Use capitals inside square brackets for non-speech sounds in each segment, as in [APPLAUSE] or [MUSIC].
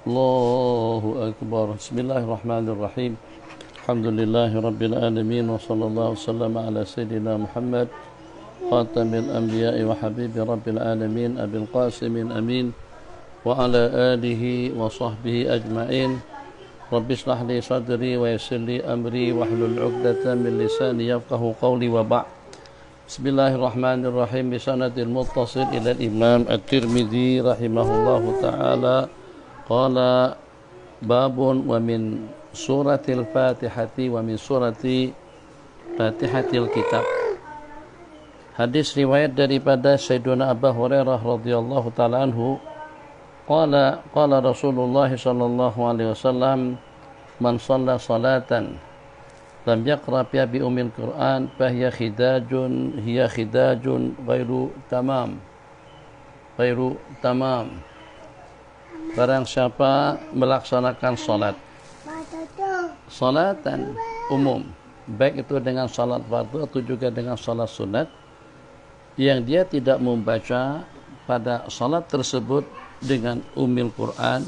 الله أكبر بسم الله الرحمن الرحيم الحمد لله رب العالمين وصلى الله وسلم على سيدنا محمد خاتم الأنبياء وحبيب رب العالمين أبي القاسم الأمين وعلى آله وصحبه أجمعين رب اشرح لي صدري ويسر لي أمري واحلل عقدة من لساني يفقه قولي وبعد بسم الله الرحمن الرحيم بسند المتصل إلى الإمام الترمذي رحمه الله تعالى Qala babun wa min suratil Fatihati wa min surati Fatihatil Kitab. Hadis riwayat daripada Sayyidina Abu Hurairah radhiyallahu taala anhu qala qala Rasulullah sallallahu alaihi wasallam man shalla salatan lam yaqra fiha bi umil Qur'an fahiya khidajun hiya khidajun ghairu tamam ghairu tamam Barang siapa melaksanakan solat Solat dan umum Baik itu dengan solat fardu atau juga dengan solat sunat Yang dia tidak membaca pada solat tersebut dengan umil Quran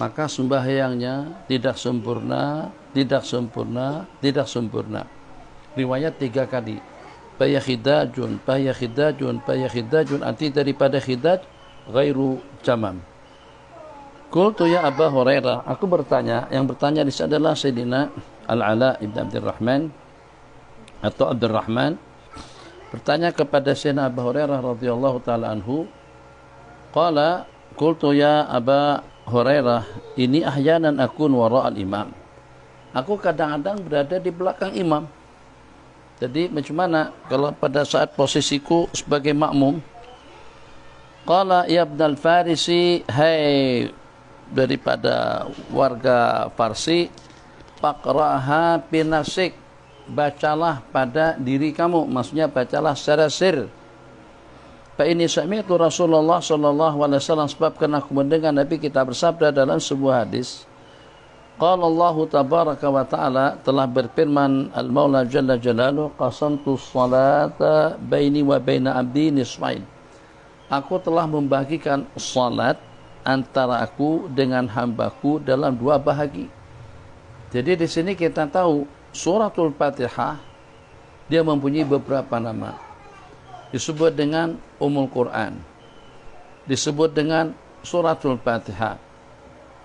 Maka sembahyangnya tidak sempurna, tidak sempurna, tidak sempurna Riwayat tiga kali Baya khidajun, baya khidajun, baya khidajun Arti daripada khidaj, gairu jamam Qultu ya Aba Hurairah, aku bertanya, yang bertanya di sana adalah Sayyidina Al-Ala Ibn Abdurrahman atau Abdurrahman bertanya kepada Sayyidina Abu Hurairah radhiyallahu taala anhu, qala qultu ya Aba Hurairah, ini ahyanan aku wara al-imam. Aku kadang-kadang berada di belakang imam. Jadi macam mana kalau pada saat posisiku sebagai makmum? Qala ya Ibn al-Farisi, hai hey, daripada warga Farsi Pakraha binafsik Bacalah pada diri kamu Maksudnya bacalah secara sir Fa ini sami'tu Rasulullah sallallahu alaihi wasallam sebab karena aku mendengar Nabi kita bersabda dalam sebuah hadis Qala Allah tabaraka wa ta'ala telah berfirman Al-Maula Jalla Jalaluhu qasamtu salata baini wa baina abdi nisfain Aku telah membagikan salat antara aku dengan hambaku dalam dua bahagi. Jadi di sini kita tahu suratul fatihah dia mempunyai beberapa nama. Disebut dengan Umul Quran. Disebut dengan suratul fatihah.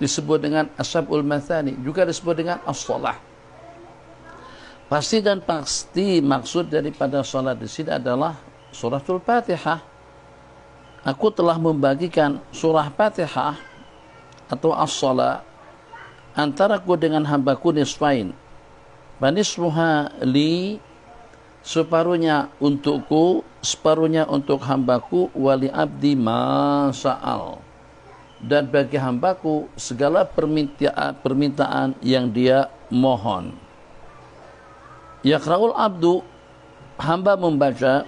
Disebut dengan Asabul Mathani. Juga disebut dengan As-Solah. Pasti dan pasti maksud daripada solat di sini adalah suratul fatihah. aku telah membagikan surah Fatihah atau as-salah ku dengan hambaku nisfain. Banismuha li separuhnya untukku, separuhnya untuk hambaku wali abdi masa'al. Dan bagi hambaku segala permintaan, permintaan yang dia mohon. Yakraul abdu hamba membaca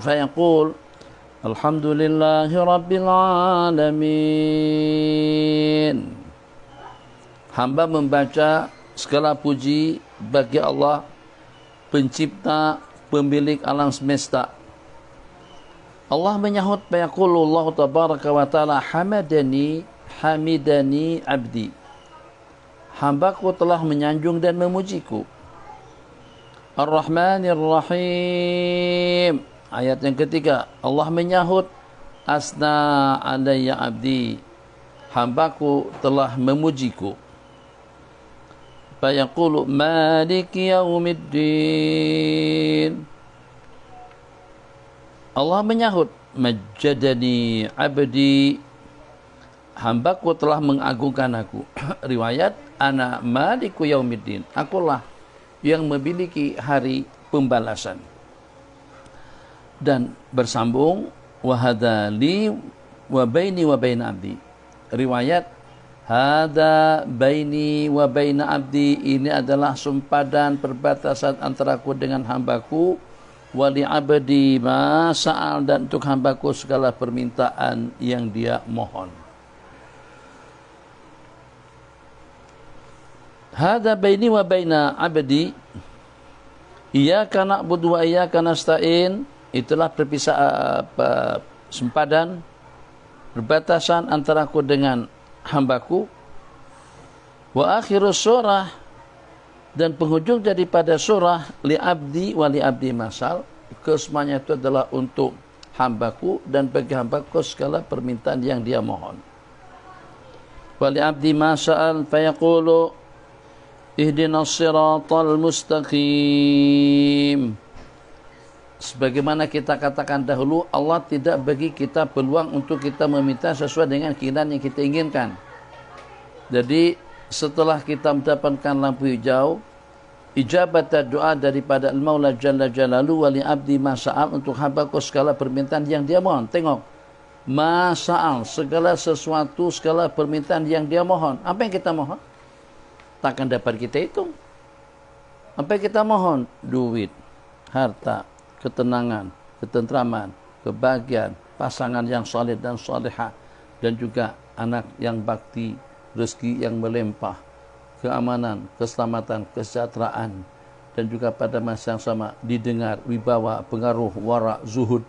fayaqul الحمد لله رب hamba membaca segala puji bagi Allah pencipta pemilik alam semesta Allah menyahut bayakulu Allah tabaraka wa ta'ala hamadani hamidani abdi hamba ku telah menyanjung dan memujiku ar-Rahmanir-Rahim ar-Rahmanir-Rahim Ayat yang ketiga, Allah menyahut Asna alayya abdi Hambaku telah memujiku Fayaqulu maliki yaumiddin Allah menyahut Majadani abdi Hambaku telah mengagungkan aku [CLEARS THROAT] Riwayat Anak maliku yaumiddin Akulah yang memiliki hari pembalasan dan bersambung wahadali wa baini wa baina abdi riwayat hada baini wa baina abdi ini adalah sempadan perbatasan antaraku dengan hambaku wali abdi masa'al dan untuk hambaku segala permintaan yang dia mohon hada baini wa baina abdi Iyaka na'budu wa iyaka nasta'in itulah perpisah eh, sempadan perbatasan antara aku dengan hambaku wa akhiru surah dan penghujung daripada surah li abdi wa li abdi masal kesemuanya itu adalah untuk hambaku dan bagi hambaku segala permintaan yang dia mohon wa li abdi masal fayaqulu ihdinas siratal mustaqim sebagaimana kita katakan dahulu Allah tidak bagi kita peluang untuk kita meminta sesuai dengan keinginan yang kita inginkan jadi setelah kita mendapatkan lampu hijau ijabat doa daripada Al-Maula Jalla Jalalu wali abdi masa'al untuk hambaku segala permintaan yang dia mohon tengok masa'al segala sesuatu segala permintaan yang dia mohon apa yang kita mohon takkan dapat kita hitung apa yang kita mohon duit harta ketenangan, ketentraman, kebahagiaan, pasangan yang soleh dan soleha, dan juga anak yang bakti, rezeki yang melimpah, keamanan, keselamatan, kesejahteraan, dan juga pada masa yang sama didengar, wibawa, pengaruh, wara, zuhud,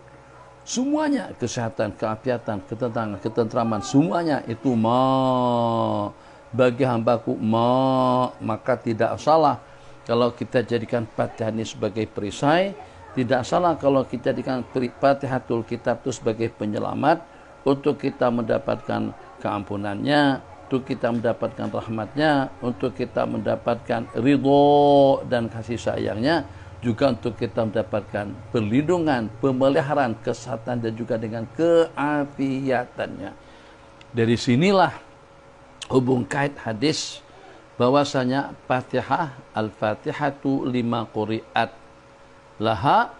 semuanya kesehatan, keapiatan, ketentangan, ketentraman, semuanya itu ma bagi hambaku ma maka tidak salah kalau kita jadikan patah ini sebagai perisai tidak salah kalau kita dikatakan Fatihatul Kitab itu sebagai penyelamat untuk kita mendapatkan keampunannya, untuk kita mendapatkan rahmatnya, untuk kita mendapatkan ridho dan kasih sayangnya, juga untuk kita mendapatkan perlindungan, pemeliharaan, kesehatan dan juga dengan keafiatannya. Dari sinilah hubung kait hadis bahwasanya Fatihah al fatihah tu lima quri'at laha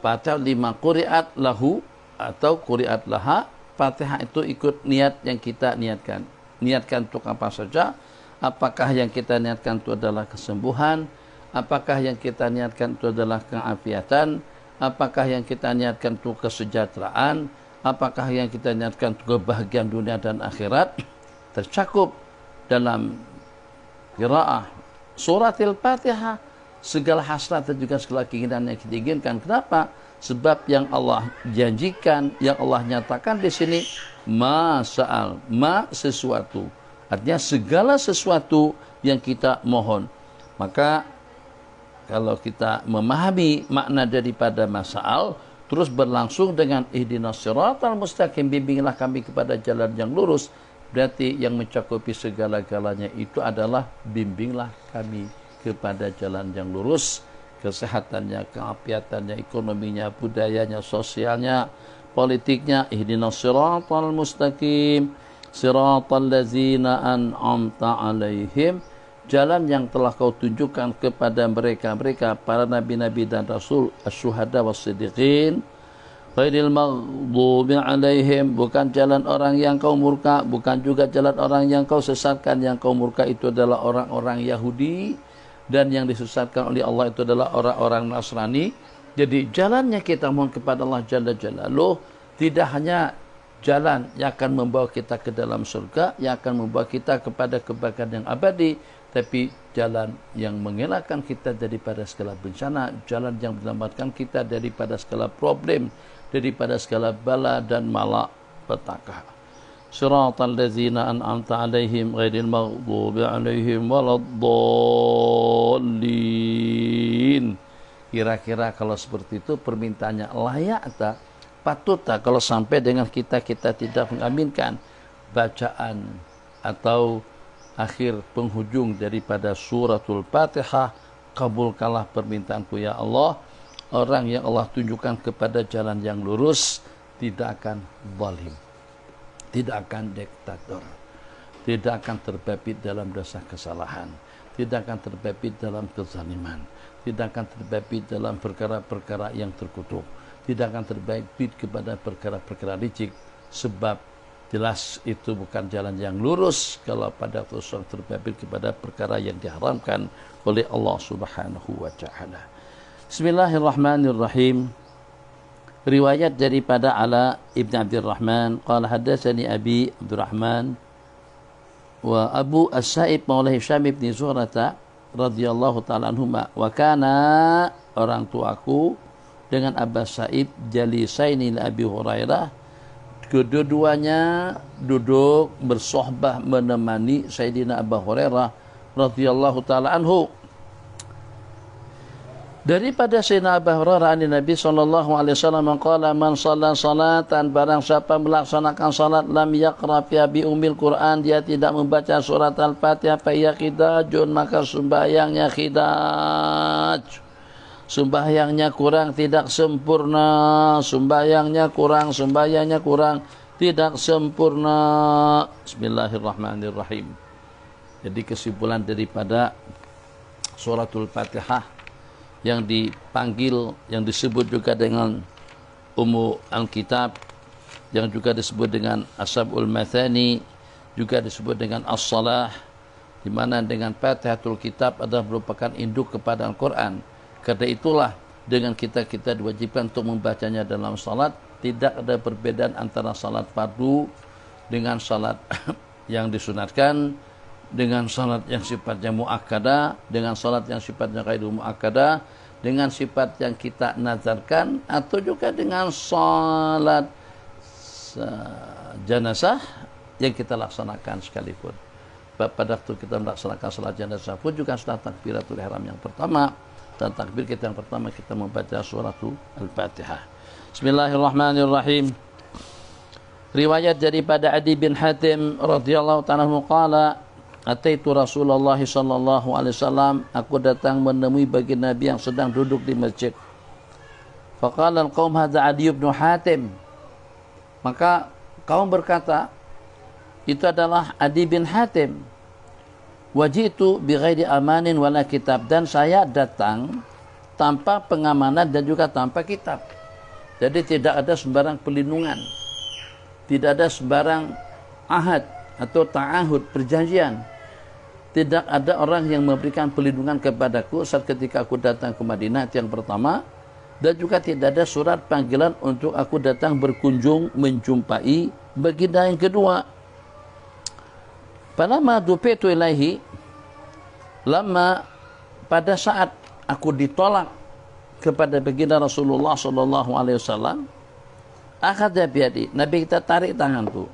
patah lima kuriat lahu atau kuriat laha Fatihah itu ikut niat yang kita niatkan. Niatkan untuk apa saja? Apakah yang kita niatkan itu adalah kesembuhan? Apakah yang kita niatkan itu adalah keafiatan? Apakah yang kita niatkan itu kesejahteraan? Apakah yang kita niatkan itu kebahagiaan dunia dan akhirat? Tercakup dalam kiraah suratil Fatihah segala hasrat dan juga segala keinginan yang kita inginkan. Kenapa? Sebab yang Allah janjikan, yang Allah nyatakan di sini ma saal ma sesuatu. Artinya segala sesuatu yang kita mohon. Maka kalau kita memahami makna daripada saal terus berlangsung dengan ihdinas siratal mustaqim bimbinglah kami kepada jalan yang lurus berarti yang mencakupi segala-galanya itu adalah bimbinglah kami kepada jalan yang lurus kesehatannya, keapiatannya, ekonominya, budayanya, sosialnya, politiknya ihdinas siratal mustaqim siratal ladzina an'amta alaihim jalan yang telah kau tunjukkan kepada mereka-mereka para nabi-nabi dan rasul asyuhada wasiddiqin ghairil maghdubi alaihim bukan jalan orang yang kau murka bukan juga jalan orang yang kau sesatkan yang kau murka itu adalah orang-orang Yahudi dan yang disesatkan oleh Allah itu adalah orang-orang Nasrani. Jadi jalannya kita mohon kepada Allah jalan-jalan. Jalaluh tidak hanya jalan yang akan membawa kita ke dalam surga, yang akan membawa kita kepada kebaikan yang abadi, tapi jalan yang mengelakkan kita daripada segala bencana, jalan yang menyelamatkan kita daripada segala problem, daripada segala bala dan malak petaka. صراط الذين أنعمت عليهم غير المغضوب عليهم ولا الضالين Kira-kira kalau seperti itu permintaannya layak tak? Patut tak kalau sampai dengan kita kita tidak mengaminkan bacaan atau akhir penghujung daripada suratul Fatihah kabulkanlah permintaanku ya Allah orang yang Allah tunjukkan kepada jalan yang lurus tidak akan zalim tidak akan diktator, tidak akan terbebit dalam dosa kesalahan, tidak akan terbebit dalam kezaliman, tidak akan terbebit dalam perkara-perkara yang terkutuk, tidak akan terbebit kepada perkara-perkara licik, sebab jelas itu bukan jalan yang lurus kalau pada khusus terbebit kepada perkara yang diharamkan oleh Allah Subhanahu wa taala. Bismillahirrahmanirrahim. riwayat daripada Ala Ibn Abdurrahman qala haddatsani Abi Abdurrahman wa Abu As-Sa'ib maulah Hisham bin Zurata radhiyallahu taala anhuma wa kana orang tuaku dengan Abbas Sa'ib jalisaini li Abi Hurairah kedua-duanya duduk bersohbah menemani Sayyidina Abu Hurairah radhiyallahu taala anhu Daripada Sayyidina Abu Hurairah an Nabi sallallahu alaihi wasallam mengqala man shalla salatan barang siapa melaksanakan salat lam yaqra bi umil Quran dia tidak membaca surat Al-Fatihah fa ya khidajun maka sembahyangnya khidaj sembahyangnya kurang tidak sempurna sembahyangnya kurang sembahyangnya kurang tidak sempurna Bismillahirrahmanirrahim jadi kesimpulan daripada suratul Fatihah yang dipanggil yang disebut juga dengan umu alkitab yang juga disebut dengan Ashabul Mathani juga disebut dengan As-Salah di mana dengan Fatihatul Kitab adalah merupakan induk kepada Al-Quran karena itulah dengan kita kita diwajibkan untuk membacanya dalam salat tidak ada perbedaan antara salat fardu dengan salat [COUGHS] yang disunatkan dengan salat yang sifatnya muakada, dengan salat yang sifatnya kaidu muakada, dengan sifat yang kita nazarkan atau juga dengan salat jenazah yang kita laksanakan sekalipun. Pada waktu kita melaksanakan salat jenazah pun juga setelah takbiratul ihram yang pertama dan takbir kita yang pertama kita membaca suratul Al-Fatihah. Bismillahirrahmanirrahim. Riwayat daripada Adi bin Hatim radhiyallahu taala Ataitu Rasulullah sallallahu alaihi wasallam, aku datang menemui bagi Nabi yang sedang duduk di masjid. Faqala al-qaum hadza Adi bin Hatim. Maka kaum berkata, itu adalah Adi bin Hatim. Wajitu bi ghairi amanin wala kitab dan saya datang tanpa pengamanan dan juga tanpa kitab. Jadi tidak ada sembarang pelindungan. Tidak ada sembarang ahad atau ta'ahud perjanjian tidak ada orang yang memberikan pelindungan kepadaku saat ketika aku datang ke Madinah itu yang pertama dan juga tidak ada surat panggilan untuk aku datang berkunjung menjumpai baginda yang kedua madu petu ilahi lama pada saat aku ditolak kepada baginda Rasulullah Shallallahu Alaihi Wasallam akad biadi Nabi kita tarik tanganku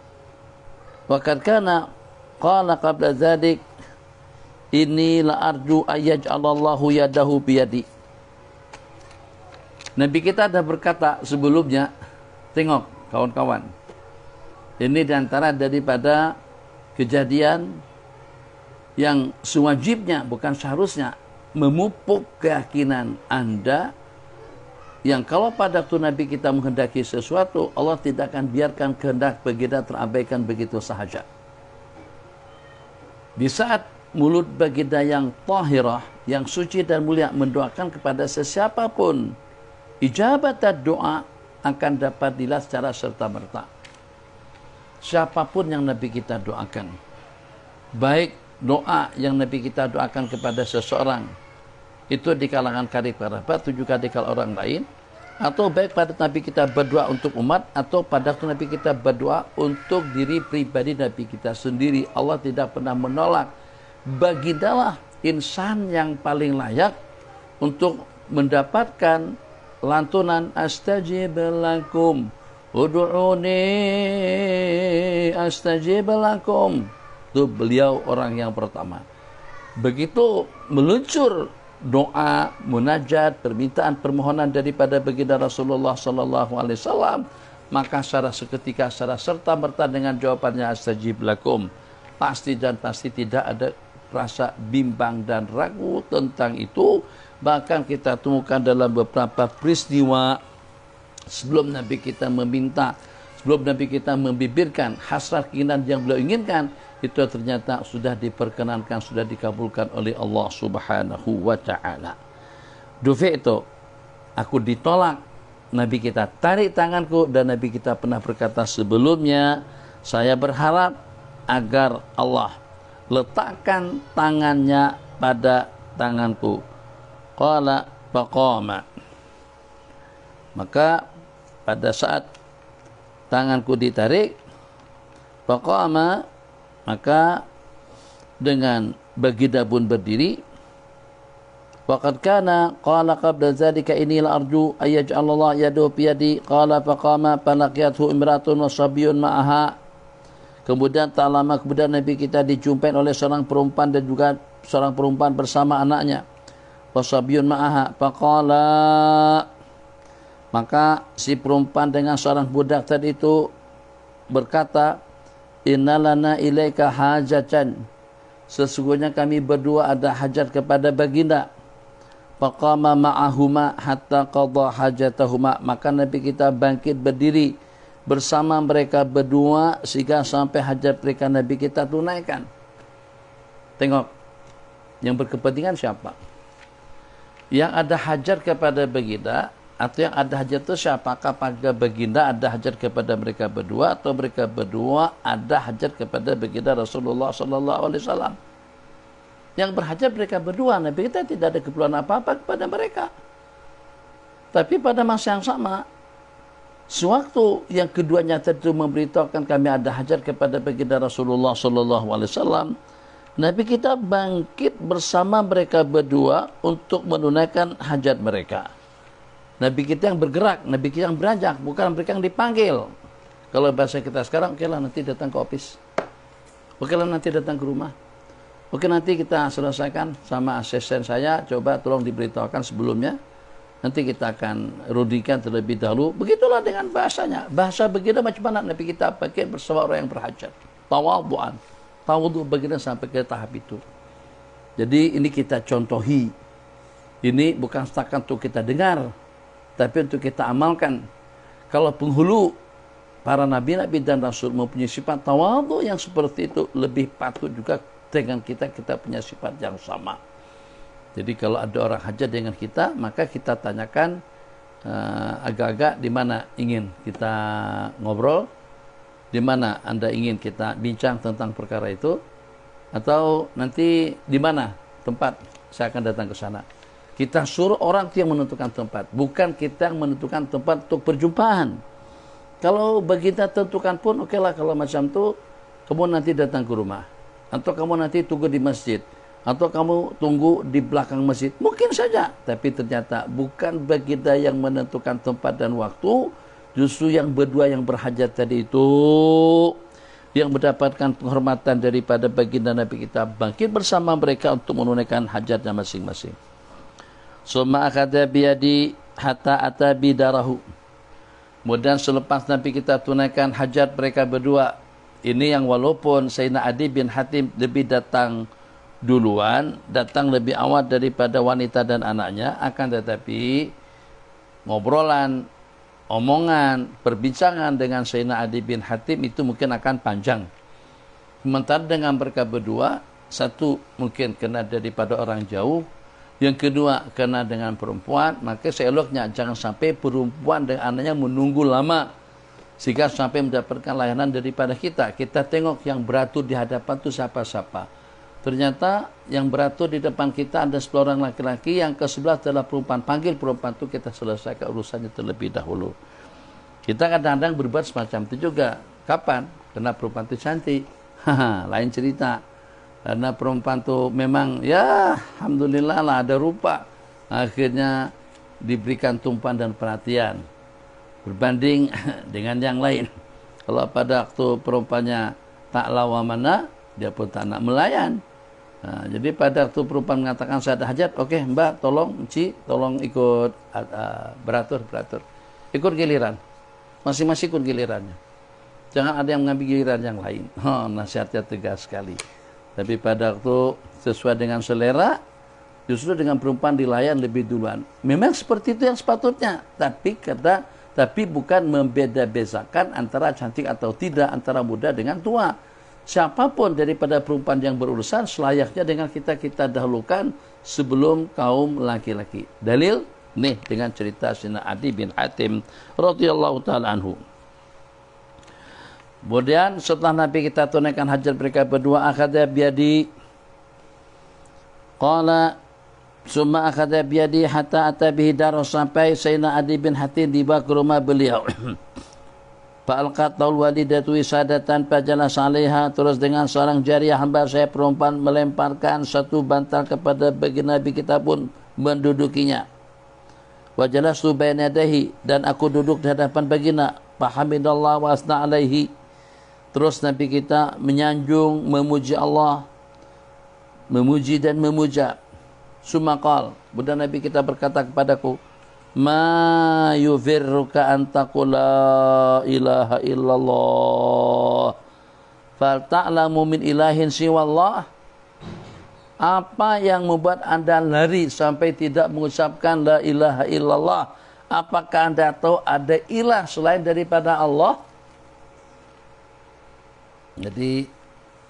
wakad kana qala qabla dzalik ini la arju ya yadahu biyadi. Nabi kita ada berkata sebelumnya, tengok kawan-kawan. Ini diantara daripada kejadian yang sewajibnya, bukan seharusnya, memupuk keyakinan Anda yang kalau pada waktu Nabi kita menghendaki sesuatu, Allah tidak akan biarkan kehendak begitu terabaikan begitu sahaja. Di saat mulut baginda yang tahirah, yang suci dan mulia mendoakan kepada sesiapa pun Ijabat doa akan dapat dilihat secara serta-merta. Siapapun yang Nabi kita doakan. Baik doa yang Nabi kita doakan kepada seseorang. Itu di kalangan karib kerabat, tujuh kalangan orang lain. Atau baik pada Nabi kita berdoa untuk umat atau pada Nabi kita berdoa untuk diri pribadi Nabi kita sendiri. Allah tidak pernah menolak bagi dalah insan yang paling layak untuk mendapatkan lantunan astajib lakum udu'uni astajib lakum itu beliau orang yang pertama begitu meluncur doa munajat permintaan permohonan daripada baginda Rasulullah sallallahu alaihi wasallam maka secara seketika secara serta merta dengan jawabannya astajib lakum pasti dan pasti tidak ada rasa bimbang dan ragu tentang itu bahkan kita temukan dalam beberapa peristiwa sebelum Nabi kita meminta sebelum Nabi kita membibirkan hasrat keinginan yang beliau inginkan itu ternyata sudah diperkenankan sudah dikabulkan oleh Allah Subhanahu wa taala. Dufi itu aku ditolak Nabi kita tarik tanganku dan Nabi kita pernah berkata sebelumnya saya berharap agar Allah letakkan tangannya pada tanganku. Qala faqama. Maka pada saat tanganku ditarik, faqama maka dengan begida pun berdiri Waqad kana qala qabla zalika inni la arju ayyaj'al Allah yadu bi yadi qala faqama falaqiyathu imratun wa ma'aha Kemudian tak lama kemudian Nabi kita dijumpai oleh seorang perempuan dan juga seorang perempuan bersama anaknya. Wasabiyun ma'aha. Faqala. Maka si perempuan dengan seorang budak tadi itu berkata, Innalana ilaika hajatan. Sesungguhnya kami berdua ada hajat kepada baginda. Faqama ma'ahuma hatta qadha hajatahuma. Maka Nabi kita bangkit berdiri bersama mereka berdua sehingga sampai hajat mereka Nabi kita tunaikan. Tengok, yang berkepentingan siapa? Yang ada hajat kepada baginda atau yang ada hajat itu siapa? Apakah baginda ada hajat kepada mereka berdua atau mereka berdua ada hajat kepada baginda Rasulullah Sallallahu Alaihi Wasallam? Yang berhajat mereka berdua, Nabi kita tidak ada keperluan apa-apa kepada mereka. Tapi pada masa yang sama, Sewaktu yang keduanya tadi memberitahukan kami ada hajar kepada baginda Rasulullah Sallallahu Alaihi Wasallam, Nabi kita bangkit bersama mereka berdua untuk menunaikan hajat mereka. Nabi kita yang bergerak, Nabi kita yang beranjak, bukan mereka yang dipanggil. Kalau bahasa kita sekarang, oke okay lah nanti datang ke office. Oke okay lah nanti datang ke rumah. Oke okay, nanti kita selesaikan sama asisten saya, coba tolong diberitahukan sebelumnya Nanti kita akan rudikan terlebih dahulu. Begitulah dengan bahasanya. Bahasa begitu macam mana Nabi kita pakai bersama orang yang berhajat. Tawaduan. Tawadu begini sampai ke tahap itu. Jadi ini kita contohi. Ini bukan setakat untuk kita dengar. Tapi untuk kita amalkan. Kalau penghulu para nabi-nabi dan rasul mempunyai sifat tawadu yang seperti itu. Lebih patut juga dengan kita, kita punya sifat yang sama. Jadi kalau ada orang hajat dengan kita, maka kita tanyakan uh, agak-agak di mana ingin kita ngobrol, di mana Anda ingin kita bincang tentang perkara itu, atau nanti di mana tempat saya akan datang ke sana. Kita suruh orang itu yang menentukan tempat, bukan kita yang menentukan tempat untuk perjumpaan. Kalau begitu tentukan pun, oke okay lah kalau macam itu, kamu nanti datang ke rumah, atau kamu nanti tunggu di masjid atau kamu tunggu di belakang masjid mungkin saja tapi ternyata bukan baginda yang menentukan tempat dan waktu justru yang berdua yang berhajat tadi itu yang mendapatkan penghormatan daripada baginda Nabi kita bangkit bersama mereka untuk menunaikan hajatnya masing-masing Suma akada biadi hatta atabi darahu Kemudian selepas Nabi kita tunaikan hajat mereka berdua. Ini yang walaupun Sayyidina Adi bin Hatim lebih datang duluan, datang lebih awal daripada wanita dan anaknya, akan tetapi ngobrolan, omongan, perbincangan dengan Sayyidina Adi bin Hatim itu mungkin akan panjang. Sementara dengan mereka berdua, satu mungkin kena daripada orang jauh, yang kedua kena dengan perempuan, maka seeloknya jangan sampai perempuan dan anaknya menunggu lama sehingga sampai mendapatkan layanan daripada kita. Kita tengok yang beratur di hadapan itu siapa-siapa. Ternyata yang beratur di depan kita ada 10 orang laki-laki, yang ke 11 adalah perempuan. Panggil perempuan itu kita selesaikan urusannya terlebih dahulu. Kita kadang-kadang berbuat semacam itu juga. Kapan? Karena perempuan itu cantik. lain cerita. Karena perempuan itu memang ya alhamdulillah lah ada rupa. Akhirnya diberikan tumpuan dan perhatian. Berbanding [LAUGHS] dengan yang lain. Kalau pada waktu perempuannya tak lawa mana, dia pun tak nak melayan Nah, jadi pada waktu perempuan mengatakan saya ada hajat, oke okay, mbak tolong ci tolong ikut uh, beratur beratur, ikut giliran, masing-masing ikut gilirannya. Jangan ada yang mengambil giliran yang lain. [LAUGHS] Oh, nasihatnya tegas sekali. Tapi pada waktu sesuai dengan selera, justru dengan perempuan dilayan lebih duluan. Memang seperti itu yang sepatutnya, tapi kata tapi bukan membeda-bezakan antara cantik atau tidak, antara muda dengan tua siapapun daripada perempuan yang berurusan selayaknya dengan kita kita dahulukan sebelum kaum laki-laki. Dalil nih dengan cerita Sina Adi bin Hatim radhiyallahu taala anhu. Kemudian setelah Nabi kita tunaikan hajat mereka berdua akhadha biadi qala summa akhadha biadi hatta ata bihi sampai Sayyidina Adi bin Hatim di rumah beliau. [CLEARS THROAT] Fa'alqat taul walidatu wisadatan pajalah saleha terus dengan seorang jariah hamba saya perempuan melemparkan satu bantal kepada baginda Nabi kita pun mendudukinya. Wajalah subainadahi dan aku duduk di hadapan baginda. Fahamidallah wa asna alaihi. Terus Nabi kita menyanjung, memuji Allah, memuji dan memuja. Sumakal. Kemudian Nabi kita berkata kepadaku, ma yudhirruka an ilaha illallah fal ta'lamu min ilahin siwallah apa yang membuat anda lari sampai tidak mengucapkan la ilaha illallah apakah anda tahu ada ilah selain daripada Allah jadi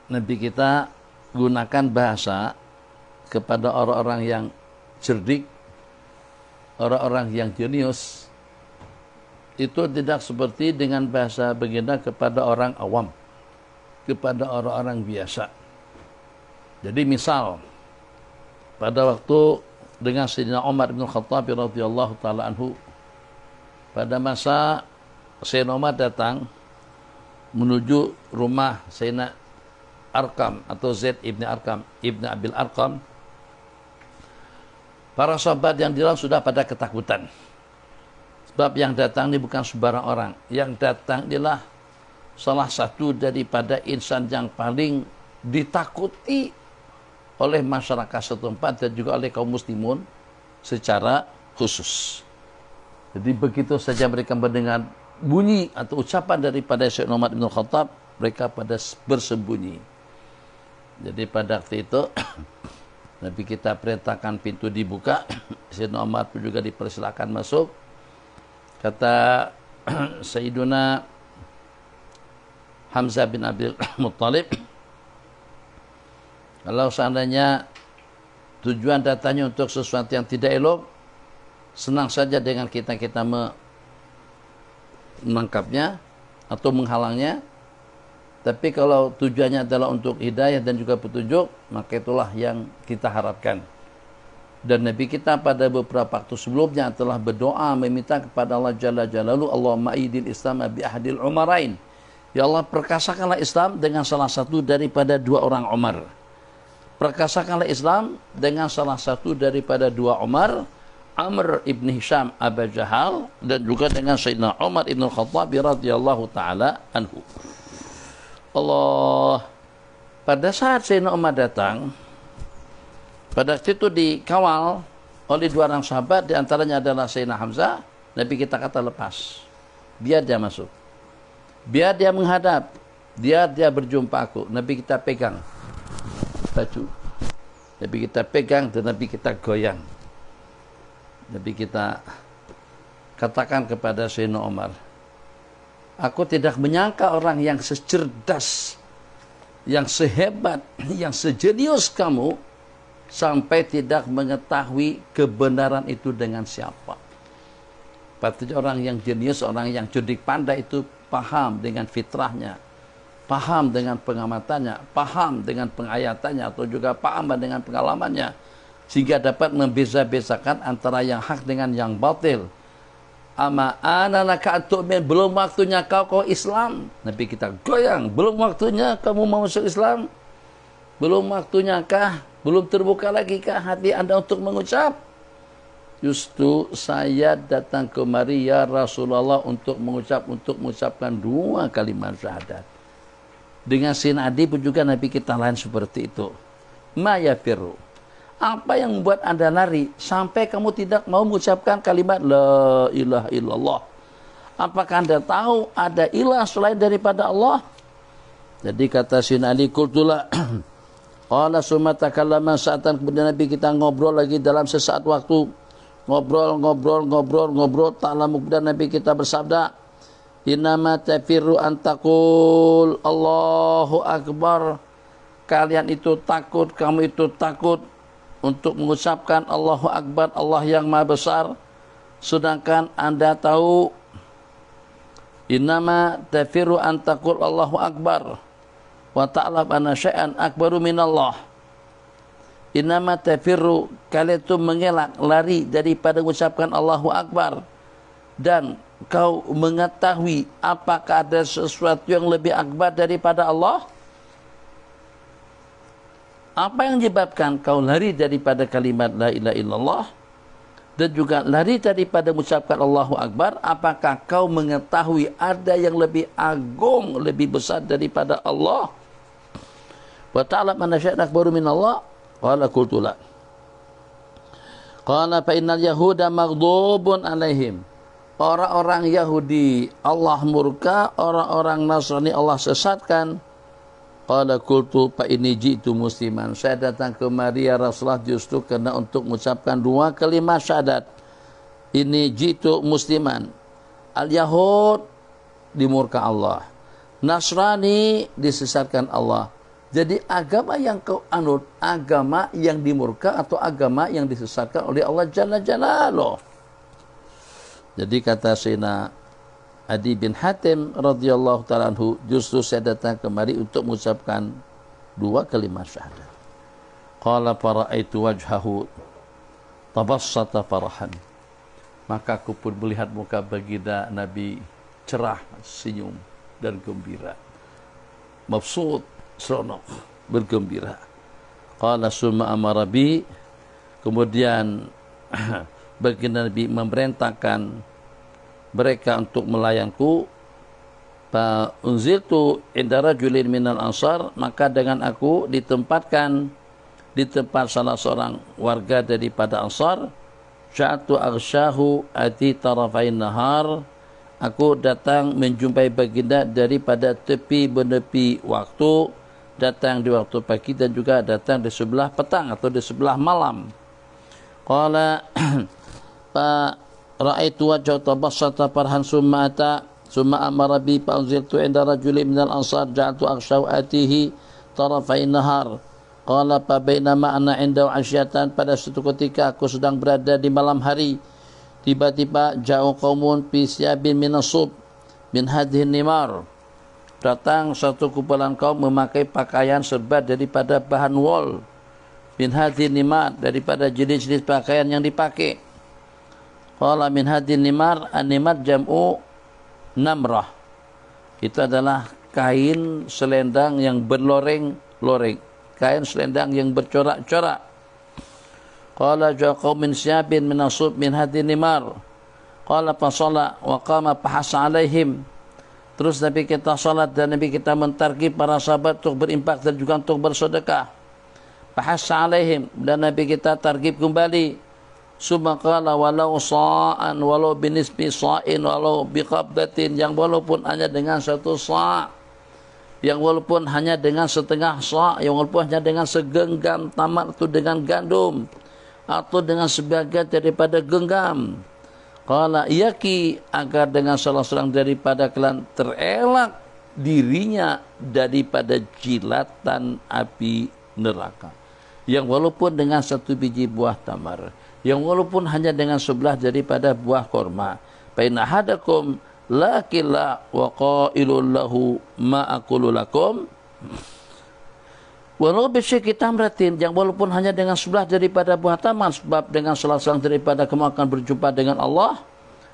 Nabi kita gunakan bahasa kepada orang-orang yang cerdik orang-orang yang jenius itu tidak seperti dengan bahasa baginda kepada orang awam, kepada orang-orang biasa. Jadi misal pada waktu dengan Sayyidina Umar bin Khattab radhiyallahu taala anhu pada masa Sayyidina Umar datang menuju rumah Sayyidina Arkam atau Zaid ibni Arkam ibni Abil Arkam Para sahabat yang dalam sudah pada ketakutan. Sebab yang datang ini bukan sebarang orang. Yang datang inilah salah satu daripada insan yang paling ditakuti oleh masyarakat setempat dan juga oleh kaum muslimun secara khusus. Jadi begitu saja mereka mendengar bunyi atau ucapan daripada Syekh Nomad bin Khattab, mereka pada bersembunyi. Jadi pada waktu itu [CLEARS THROAT] Nabi kita perintahkan pintu dibuka. [COUGHS] Sayyidina Umar pun juga dipersilakan masuk. Kata [COUGHS] Sayyiduna Hamzah bin Abdul [COUGHS] Muttalib. Kalau seandainya tujuan datanya untuk sesuatu yang tidak elok, senang saja dengan kita-kita menangkapnya atau menghalangnya tapi kalau tujuannya adalah untuk hidayah dan juga petunjuk, maka itulah yang kita harapkan. Dan Nabi kita pada beberapa waktu sebelumnya telah berdoa meminta kepada Allah Jalla Jalalu Allah ma'idil Islam bi ahdil umarain. Ya Allah perkasakanlah Islam dengan salah satu daripada dua orang Umar. Perkasakanlah Islam dengan salah satu daripada dua Umar, Amr ibn Hisham Abu Jahal dan juga dengan Sayyidina Umar ibn Khattab radhiyallahu taala anhu. Allah. Pada saat Sayyidina Umar datang, pada waktu itu dikawal oleh dua orang sahabat, diantaranya adalah Sayyidina Hamzah, Nabi kita kata lepas. Biar dia masuk. Biar dia menghadap. Dia dia berjumpa aku. Nabi kita pegang baju. Nabi kita pegang dan Nabi kita goyang. Nabi kita katakan kepada Sayyidina Umar, Aku tidak menyangka orang yang secerdas, yang sehebat, [CLEARS THROAT] yang sejenius kamu sampai tidak mengetahui kebenaran itu dengan siapa. Berarti orang yang jenius, orang yang cerdik pandai itu paham dengan fitrahnya, paham dengan pengamatannya, paham dengan pengayatannya, atau juga paham dengan pengalamannya, sehingga dapat membeza-bezakan antara yang hak dengan yang batil Ama anak men belum waktunya kau kau Islam. Nabi kita goyang, belum waktunya kamu mau masuk Islam. Belum waktunya kah? Belum terbuka lagi kah hati Anda untuk mengucap? Justru saya datang ke Maria ya Rasulullah untuk mengucap untuk mengucapkan dua kalimat syahadat. Dengan sinadi pun juga Nabi kita lain seperti itu. Maya firu. Apa yang membuat Anda lari sampai kamu tidak mau mengucapkan kalimat La ilaha illallah? Apakah Anda tahu ada ilah selain daripada Allah? Jadi kata ali Kultula [CLEARS THROAT] Qala summa takallama saatan kemudian Nabi kita ngobrol lagi dalam sesaat waktu ngobrol ngobrol ngobrol ngobrol tak lama kemudian Nabi kita bersabda Inama tafirru antakul Allahu akbar kalian itu takut kamu itu takut untuk mengucapkan Allahu Akbar Allah yang Maha Besar sedangkan anda tahu inama tafiru an taqul Allahu Akbar wa ta'lam anna syai'an akbaru min Allah innama tafiru kala itu mengelak lari daripada mengucapkan Allahu Akbar dan kau mengetahui apakah ada sesuatu yang lebih akbar daripada Allah Apa yang menyebabkan kau lari daripada kalimat la ilaha illallah dan juga lari daripada mengucapkan Allahu Akbar, apakah kau mengetahui ada yang lebih agung, lebih besar daripada Allah? Wa ta'ala man akbaru min Allah? Qala qultu la. Qala fa innal yahuda maghdubun alaihim. Orang-orang Yahudi Allah murka, orang-orang Nasrani Allah sesatkan. Qala kultu Pak ini jitu musliman. Saya datang ke Maria Rasulullah justru karena untuk mengucapkan dua kalimat syahadat. Ini jitu musliman. Al-Yahud dimurka Allah. Nasrani disesatkan Allah. Jadi agama yang kau anut, agama yang dimurka atau agama yang disesatkan oleh Allah Jalla loh. Jadi kata Sina Adi bin Hatim radhiyallahu taala anhu justru saya datang kemari untuk mengucapkan dua kalimat syahadat. Qala faraitu wajhahu tabassata farahan. Maka aku pun melihat muka baginda Nabi cerah, senyum dan gembira. Mabsud, seronok, bergembira. Qala summa amara bi kemudian [CLEARS THROAT] baginda Nabi memerintahkan mereka untuk melayanku fa unziltu inda rajulin minal ansar maka dengan aku ditempatkan di tempat salah seorang warga daripada ansar syatu aghshahu ati tarafain nahar aku datang menjumpai baginda daripada tepi menepi waktu datang di waktu pagi dan juga datang di sebelah petang atau di sebelah malam qala [CLEARS THROAT] fa ra'aitu wajhu tabassata farhan summa ata summa amara bi fa unziltu inda rajulin min al-ansar ja'altu akhshaw atihi tarafai nahar qala fa bainama ana inda asyatan pada suatu ketika aku sedang berada di malam hari tiba-tiba jauh qaumun fi syabin min asub min hadhihi nimar datang satu kumpulan kaum memakai pakaian serba daripada bahan wol bin hadhihi nimar daripada jenis-jenis pakaian yang dipakai Qala min hadin nimar, animar jam'u namrah. Itu adalah kain selendang yang berloreng-loreng. Kain selendang yang bercorak-corak. Qala jaqaw min syabin min asub min hadin nimar. Qala fasala wa qama fahasa alaihim. Terus Nabi kita salat dan Nabi kita mentarkib para sahabat untuk berimpak dan juga untuk bersedekah. Bahasa alaihim dan Nabi kita targib kembali Subhanallah walau sa'an walau binisbi sa'in walau biqabdatin yang walaupun hanya dengan satu sa' yang walaupun hanya dengan setengah sa' yang walaupun hanya dengan segenggam tamar itu dengan gandum atau dengan sebagian daripada genggam Qala yaki agar dengan salah seorang daripada kalian terelak dirinya daripada jilatan api neraka yang walaupun dengan satu biji buah tamar yang walaupun hanya dengan sebelah daripada buah korma. Pain ahadakum lakila wa qailul lahu ma aqulu lakum walau yang walaupun hanya dengan sebelah daripada buah taman sebab dengan selang-selang daripada kamu akan berjumpa dengan Allah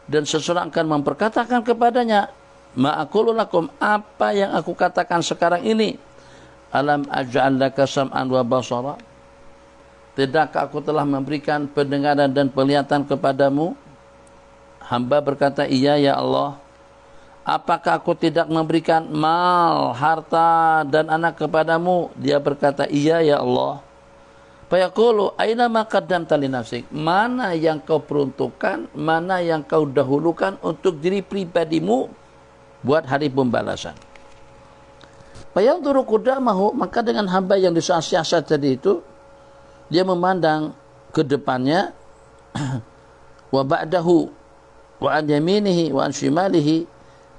dan seseorang akan memperkatakan kepadanya ma aqulu lakum apa yang aku katakan sekarang ini alam aj'al laka sam'an wa basara Tidakkah aku telah memberikan pendengaran dan penglihatan kepadamu? Hamba berkata, iya ya Allah. Apakah aku tidak memberikan mal, harta, dan anak kepadamu? Dia berkata, iya ya Allah. Fayaqulu, aina makadam tali nafsik. Mana yang kau peruntukkan, mana yang kau dahulukan untuk diri pribadimu buat hari pembalasan. Fayang turu maka dengan hamba yang disiasat tadi itu, dia memandang ke depannya [CLEARS THROAT] wa ba'dahu wa an yaminihi wa an shimalihi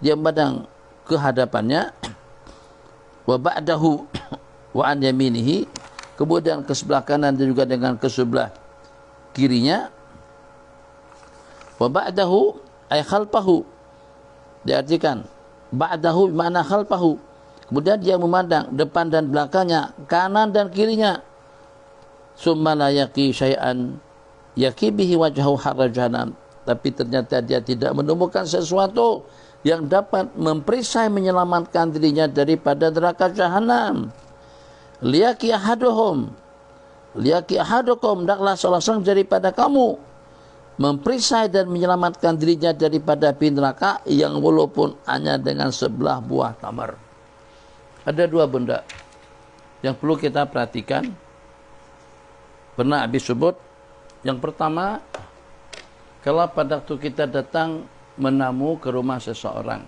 dia memandang ke hadapannya [CLEARS THROAT] wa ba'dahu [CLEARS THROAT] wa an yaminihi kemudian ke sebelah kanan dan juga dengan ke sebelah kirinya wa ba'dahu ay khalfahu diartikan ba'dahu mana khalfahu kemudian dia memandang depan dan belakangnya kanan dan kirinya summa la yaqi syai'an yaqi bihi wajhahu harajanan tapi ternyata dia tidak menemukan sesuatu yang dapat memperisai menyelamatkan dirinya daripada neraka jahanam liyaqi ahaduhum liyaqi ahadukum daklah salah seorang daripada kamu memperisai dan menyelamatkan dirinya daripada api neraka yang walaupun hanya dengan sebelah buah tamar. Ada dua benda yang perlu kita perhatikan pernah habis sebut yang pertama kalau pada waktu kita datang menamu ke rumah seseorang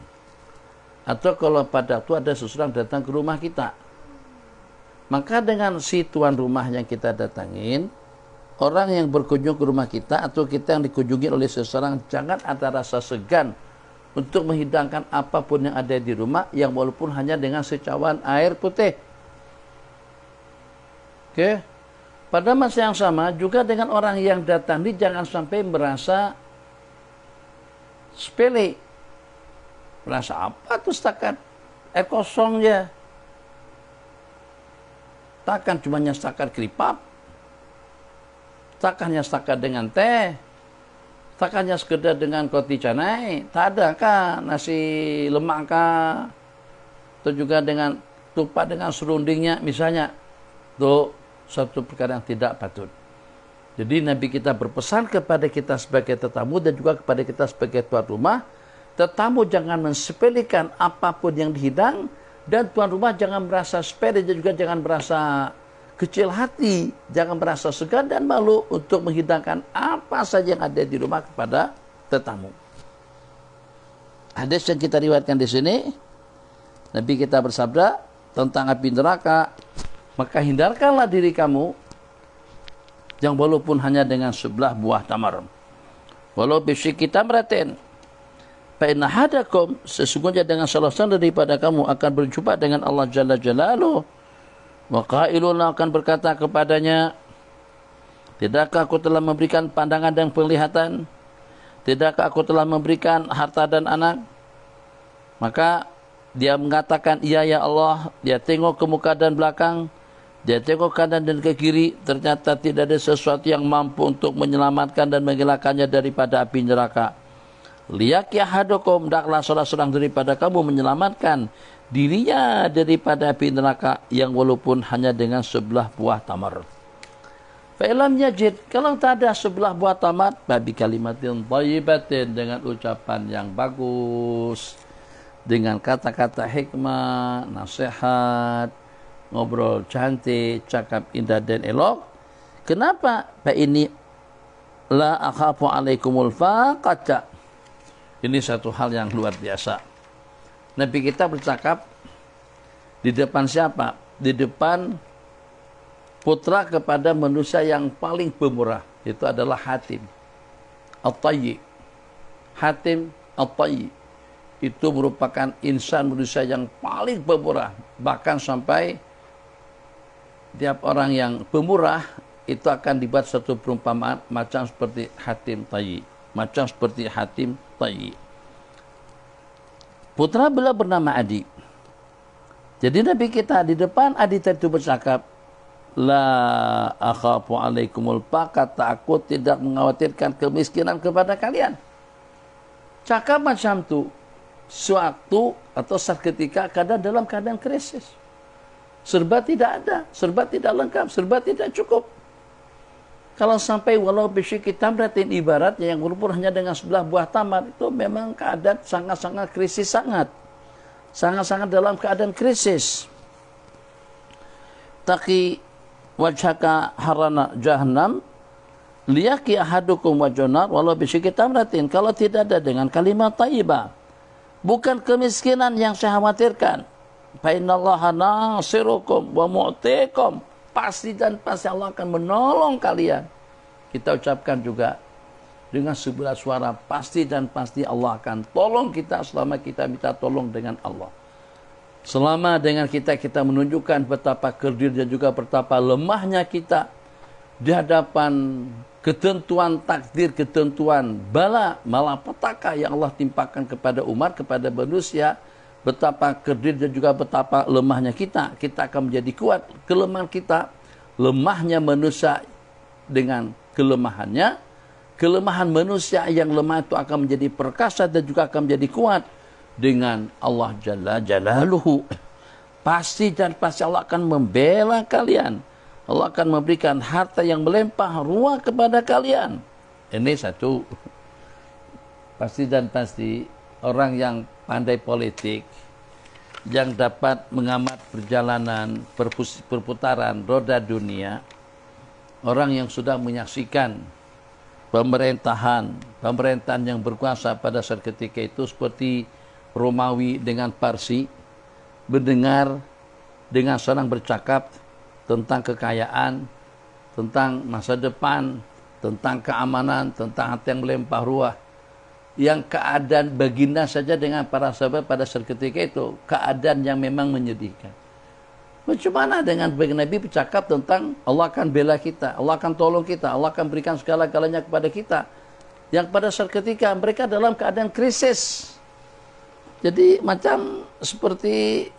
atau kalau pada waktu ada seseorang datang ke rumah kita maka dengan si tuan rumah yang kita datangin orang yang berkunjung ke rumah kita atau kita yang dikunjungi oleh seseorang jangan ada rasa segan untuk menghidangkan apapun yang ada di rumah yang walaupun hanya dengan secawan air putih oke okay? Pada masa yang sama juga dengan orang yang datang ini jangan sampai merasa sepele. Merasa apa tuh setakat eh kosong ya. Takkan cuma setakat keripap. Takkan setakat dengan teh. Takkan sekedar dengan koti canai. Tak ada kah nasi lemak kah. Atau juga dengan tupat dengan serundingnya misalnya. Tuh suatu perkara yang tidak patut. Jadi Nabi kita berpesan kepada kita sebagai tetamu dan juga kepada kita sebagai tuan rumah, tetamu jangan mensepelekan apapun yang dihidang dan tuan rumah jangan merasa sepele dan juga jangan merasa kecil hati, jangan merasa segan dan malu untuk menghidangkan apa saja yang ada di rumah kepada tetamu. Hadis yang kita riwayatkan di sini, Nabi kita bersabda tentang api neraka, maka hindarkanlah diri kamu yang walaupun hanya dengan sebelah buah tamar. Walau bisi kita meraten. Fa'inna hadakum sesungguhnya dengan salah satu daripada kamu akan berjumpa dengan Allah Jalla Jalaluh. maka qailun akan berkata kepadanya, Tidakkah aku telah memberikan pandangan dan penglihatan? Tidakkah aku telah memberikan harta dan anak? Maka dia mengatakan, Iya ya Allah, dia tengok ke muka dan belakang, dia tengok kanan dan ke kiri, ternyata tidak ada sesuatu yang mampu untuk menyelamatkan dan mengelakkannya daripada api neraka. ya hadokom, daklah salah seorang daripada kamu menyelamatkan dirinya daripada api neraka yang walaupun hanya dengan sebelah buah tamar. Fa'ilam yajid, kalau tak ada sebelah buah tamar, babi kalimatin tayyibatin dengan ucapan yang bagus, dengan kata-kata hikmah, nasihat, ngobrol cantik, cakap indah dan elok. Kenapa? Pak ini la akhafu alaikumul faqata. Ini satu hal yang luar biasa. Nabi kita bercakap di depan siapa? Di depan putra kepada manusia yang paling pemurah itu adalah Hatim at Tayyib. Hatim at Tayyib itu merupakan insan manusia yang paling pemurah bahkan sampai tiap orang yang pemurah itu akan dibuat satu perumpamaan macam seperti Hatim Tayyi. Macam seperti Hatim Tayyi. Putra beliau bernama Adi. Jadi Nabi kita di depan Adi tadi bercakap, La akhafu alaikumul pakat takut tidak mengkhawatirkan kemiskinan kepada kalian. Cakap macam itu, suatu atau saat ketika kadang dalam keadaan krisis. Serba tidak ada, serba tidak lengkap, serba tidak cukup. Kalau sampai walau kita tamratin ibaratnya yang berumur hanya dengan sebelah buah tamar itu memang keadaan sangat-sangat krisis sangat. Sangat-sangat dalam keadaan krisis. Taki wajhaka harana jahannam liyaki ahadukum wajonar walau kita tamratin. Kalau tidak ada dengan kalimat taibah. Bukan kemiskinan yang saya khawatirkan Bainallaha nasirukum wa mu'tikum. Pasti dan pasti Allah akan menolong kalian. Kita ucapkan juga dengan sebelah suara pasti dan pasti Allah akan tolong kita selama kita minta tolong dengan Allah. Selama dengan kita kita menunjukkan betapa kerdil dan juga betapa lemahnya kita di hadapan ketentuan takdir, ketentuan bala, malapetaka yang Allah timpakan kepada umat, kepada manusia, betapa kerdil dan juga betapa lemahnya kita, kita akan menjadi kuat. Kelemahan kita, lemahnya manusia dengan kelemahannya, kelemahan manusia yang lemah itu akan menjadi perkasa dan juga akan menjadi kuat dengan Allah Jalla Jalaluhu. Pasti dan pasti Allah akan membela kalian. Allah akan memberikan harta yang melempah ruah kepada kalian. Ini satu. Pasti dan pasti orang yang pandai politik yang dapat mengamat perjalanan perputaran roda dunia orang yang sudah menyaksikan pemerintahan pemerintahan yang berkuasa pada saat ketika itu seperti Romawi dengan Parsi mendengar dengan senang bercakap tentang kekayaan tentang masa depan tentang keamanan tentang hati yang melempar ruah yang keadaan baginda saja dengan para sahabat pada saat ketika itu keadaan yang memang menyedihkan. Bagaimana dengan baginda Nabi bercakap tentang Allah akan bela kita, Allah akan tolong kita, Allah akan berikan segala-galanya kepada kita. Yang pada saat ketika mereka dalam keadaan krisis. Jadi macam seperti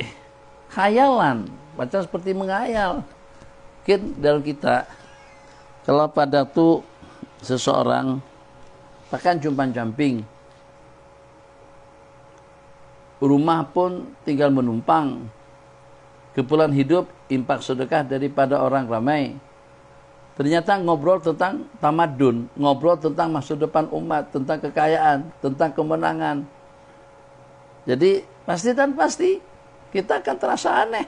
khayalan, macam seperti menghayal. Mungkin dalam kita, kalau pada tuh seseorang bahkan jumpan jamping rumah pun tinggal menumpang kepulan hidup impak sedekah daripada orang ramai ternyata ngobrol tentang tamadun ngobrol tentang masa depan umat tentang kekayaan tentang kemenangan jadi pasti dan pasti kita akan terasa aneh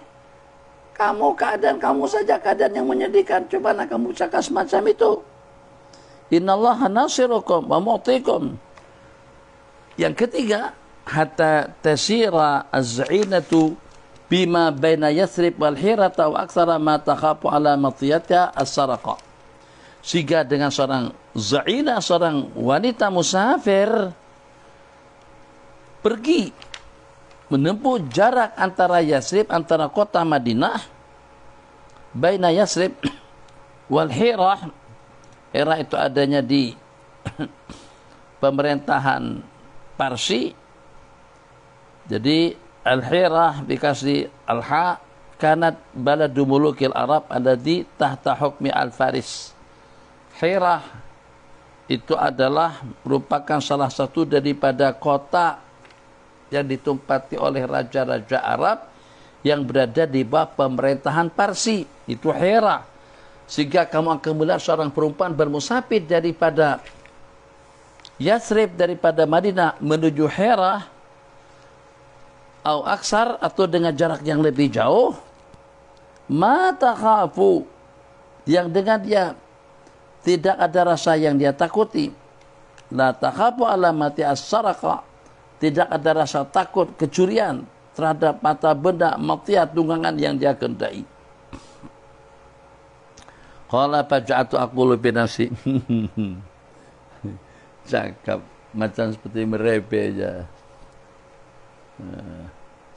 kamu keadaan kamu saja keadaan yang menyedihkan coba nak kamu cakap semacam itu Innallaha nasirukum wa mu'tikum. Yang ketiga, hatta tasira az bima baina Yathrib wal Hira atau aksara ma takhafu ala matiyata as-saraqa. Sehingga dengan seorang zainah seorang wanita musafir pergi menempuh jarak antara Yasrib antara kota Madinah baina Yasrib wal Hirah era itu adanya di [COUGHS] pemerintahan Parsi. Jadi al hira dikasi Al-Ha kanat baladu mulukil Arab ada di tahta hukmi Al-Faris. Hira itu adalah merupakan salah satu daripada kota yang ditumpati oleh raja-raja Arab yang berada di bawah pemerintahan Parsi. Itu Hira. Sehingga kamu akan melihat seorang perempuan bermusafir daripada Yasrib daripada Madinah menuju Hera atau aksar atau dengan jarak yang lebih jauh mata khafu yang dengan dia tidak ada rasa yang dia takuti la takhafu alamati as-saraqa tidak ada rasa takut kecurian terhadap mata benda matiat tunggangan yang dia kendai Qala faja'atu aku lebih nasi, [LAUGHS] Cakap macam seperti merebe aja. Eh,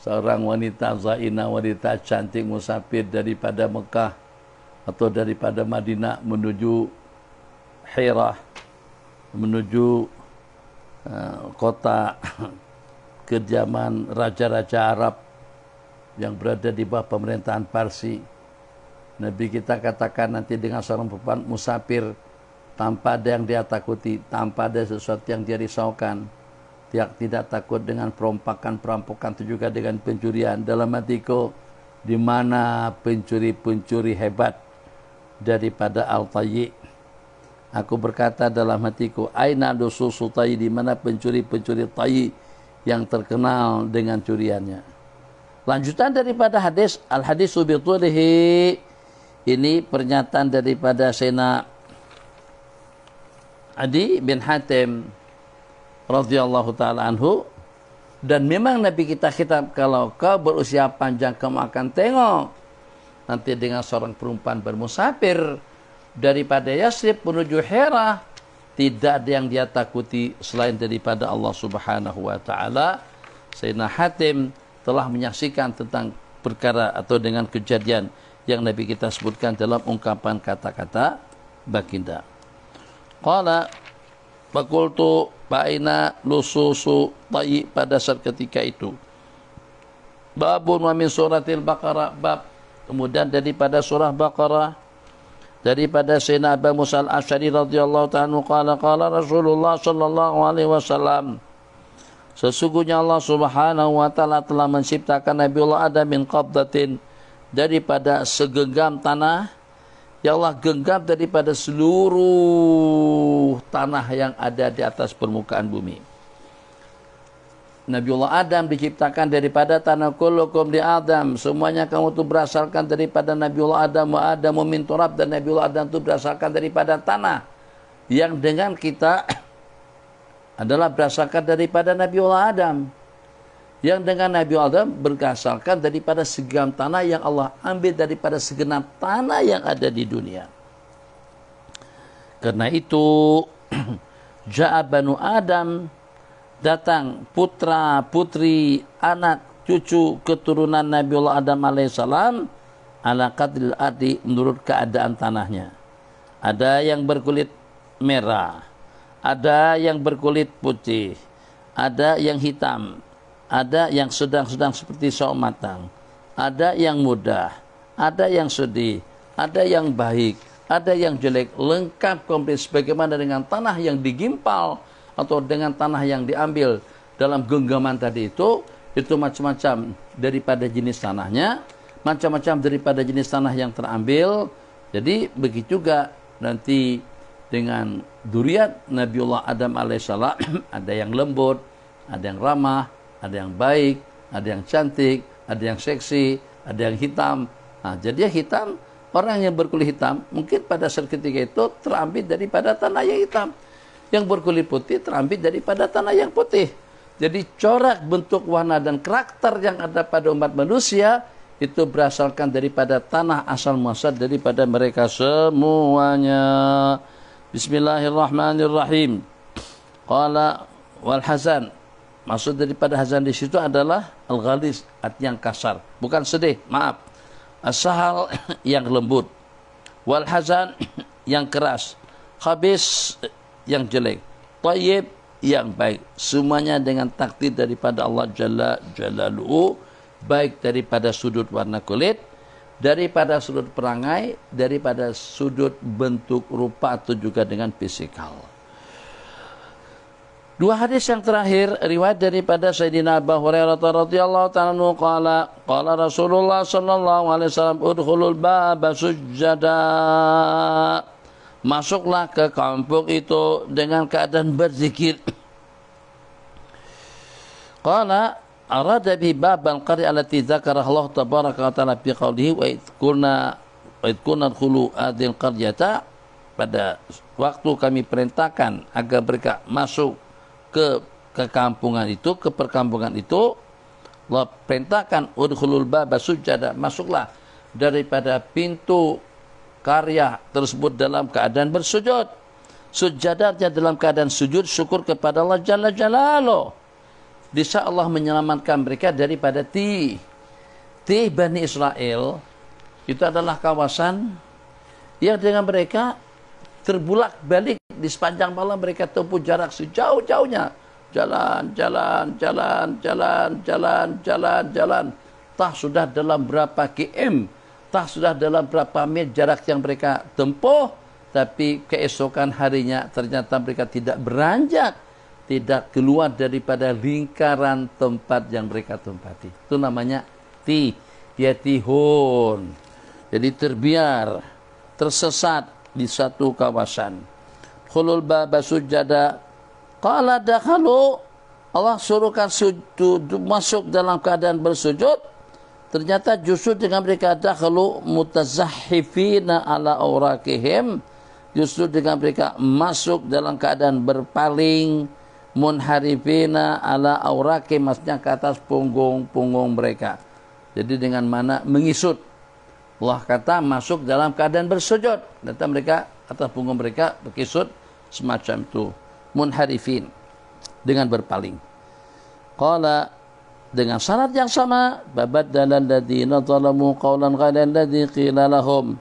seorang wanita zaina, wanita cantik musafir daripada Mekah atau daripada Madinah menuju Hira, menuju eh, kota [COUGHS] kediaman raja-raja Arab yang berada di bawah pemerintahan Parsi Nabi kita katakan nanti dengan seorang perempuan musafir tanpa ada yang dia takuti, tanpa ada sesuatu yang dia risaukan. Tidak, tidak takut dengan perompakan-perampokan itu juga dengan pencurian. Dalam hatiku, di mana pencuri-pencuri hebat daripada Al-Tayyi. Aku berkata dalam hatiku, Aina dosusu tayi, di mana pencuri-pencuri tayi yang terkenal dengan curiannya. Lanjutan daripada hadis, al hadis subitulihi ini pernyataan daripada Sena Adi bin Hatim radhiyallahu taala anhu dan memang Nabi kita kitab kalau kau berusia panjang kamu akan tengok nanti dengan seorang perempuan bermusafir daripada Yasrib menuju Hera tidak ada yang dia takuti selain daripada Allah Subhanahu wa taala. Sayyidina Hatim telah menyaksikan tentang perkara atau dengan kejadian yang Nabi kita sebutkan dalam ungkapan kata-kata baginda. Qala fakultu baina lususu tayi pada saat ketika itu. Babun wa min suratil Baqarah bab kemudian daripada surah Baqarah daripada Sayyidina Abu Musa Al-Asy'ari radhiyallahu taala qala qala Rasulullah sallallahu alaihi wasallam Sesungguhnya Allah Subhanahu wa taala telah menciptakan Nabiullah Adam min qabdatin daripada segenggam tanah Ya Allah genggam daripada seluruh tanah yang ada di atas permukaan bumi. Nabiullah Adam diciptakan daripada tanah kulukum di Adam. Semuanya kamu itu berasalkan daripada Nabiullah Adam wa Adam min turab dan Nabiullah Adam itu berasalkan daripada tanah yang dengan kita [COUGHS] adalah berasalkan daripada Nabiullah Adam yang dengan Nabi Adam berdasarkan daripada segenap tanah yang Allah ambil daripada segenap tanah yang ada di dunia. Karena itu [CLEARS THROAT] Ja'a Banu Adam datang putra, putri, anak, cucu keturunan Nabi Allah Adam alaihissalam ala qadil Adi menurut keadaan tanahnya. Ada yang berkulit merah, ada yang berkulit putih, ada yang hitam, ada yang sedang-sedang seperti sawo matang, ada yang mudah, ada yang sedih, ada yang baik, ada yang jelek, lengkap komplit sebagaimana dengan tanah yang digimpal atau dengan tanah yang diambil dalam genggaman tadi itu itu macam-macam daripada jenis tanahnya, macam-macam daripada jenis tanah yang terambil. Jadi begitu juga nanti dengan duriat Nabiullah Adam alaihissalam [CLEARS THROAT] ada yang lembut, ada yang ramah, ada yang baik, ada yang cantik, ada yang seksi, ada yang hitam. Nah, jadi yang hitam, orang yang berkulit hitam mungkin pada saat ketika itu terambil daripada tanah yang hitam. Yang berkulit putih terambil daripada tanah yang putih. Jadi corak bentuk warna dan karakter yang ada pada umat manusia itu berasalkan daripada tanah asal muasal daripada mereka semuanya. Bismillahirrahmanirrahim. Qala wal Hasan Maksud daripada hazan di situ adalah al-ghalis, artinya yang kasar. Bukan sedih, maaf. asahal [COUGHS] yang lembut. Wal hazan [COUGHS] yang keras. Habis [COUGHS] yang jelek. Tayyib yang baik. Semuanya dengan takdir daripada Allah Jalla Jalaluhu. Baik daripada sudut warna kulit. Daripada sudut perangai. Daripada sudut bentuk rupa atau juga dengan fisikal. Dua hadis yang terakhir riwayat daripada Sayyidina Abu Hurairah radhiyallahu taala anhu qala qala Rasulullah sallallahu alaihi wasallam udkhulul baba sujada Masuklah ke kampung itu dengan keadaan berzikir. Qala arada bi babal qari allati dzakara Allah tabaraka wa taala bi qawlihi wa idkurna wa khulu adil qaryata pada waktu kami perintahkan agar mereka masuk ke kampungan itu, ke perkampungan itu, Allah perintahkan udkhulul baba sujada, masuklah daripada pintu karya tersebut dalam keadaan bersujud. Sujadatnya dalam keadaan sujud syukur kepada Allah Jalla Jalalo. Di saat Allah menyelamatkan mereka daripada ti. Ti Bani Israel itu adalah kawasan yang dengan mereka terbulak-balik di sepanjang malam mereka tempuh jarak sejauh-jauhnya. Jalan, jalan, jalan, jalan, jalan, jalan, jalan. Tah sudah dalam berapa km, tah sudah dalam berapa mil jarak yang mereka tempuh, tapi keesokan harinya ternyata mereka tidak beranjak, tidak keluar daripada lingkaran tempat yang mereka tempati. Itu namanya ti, yatihun Jadi terbiar, tersesat, di satu kawasan. Khulul baba sujada. Qala dakhalu. Allah suruhkan sujud, masuk dalam keadaan bersujud. Ternyata justru dengan mereka dakhalu mutazahifina ala awraqihim. Justru dengan mereka masuk dalam keadaan berpaling munharifina ala aurakim maksudnya ke atas punggung-punggung mereka. Jadi dengan mana mengisut Allah kata masuk dalam keadaan bersujud. data mereka atas punggung mereka berkisut semacam itu. Munharifin dengan berpaling. Qala dengan syarat yang sama dalal alladziina zalamu qawlan ghaira alladzi qila lahum